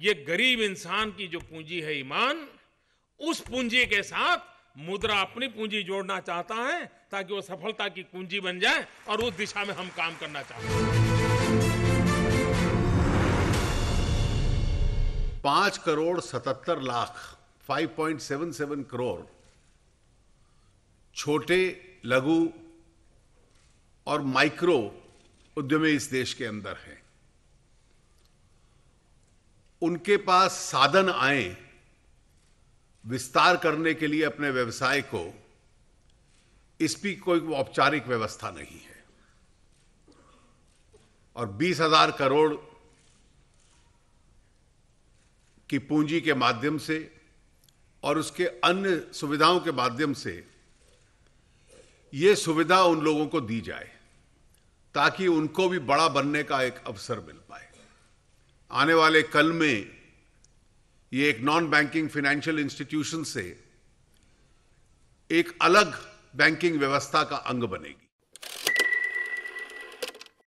ये गरीब इंसान की जो पूंजी है ईमान उस पूंजी के साथ मुद्रा अपनी पूंजी जोड़ना चाहता है ताकि वो सफलता की कुंजी बन जाए और उस दिशा में हम काम करना चाहते हैं पांच करोड़ सतहत्तर लाख 5.77 करोड़ छोटे लघु और माइक्रो उद्यमी इस देश के अंदर हैं उनके पास साधन आए विस्तार करने के लिए अपने व्यवसाय को इस कोई औपचारिक व्यवस्था नहीं है और बीस हजार करोड़ की पूंजी के माध्यम से और उसके अन्य सुविधाओं के माध्यम से ये सुविधा उन लोगों को दी जाए ताकि उनको भी बड़ा बनने का एक अवसर मिल पाए आने वाले कल में ये एक नॉन बैंकिंग फाइनेंशियल इंस्टीट्यूशन से एक अलग बैंकिंग व्यवस्था का अंग बनेगी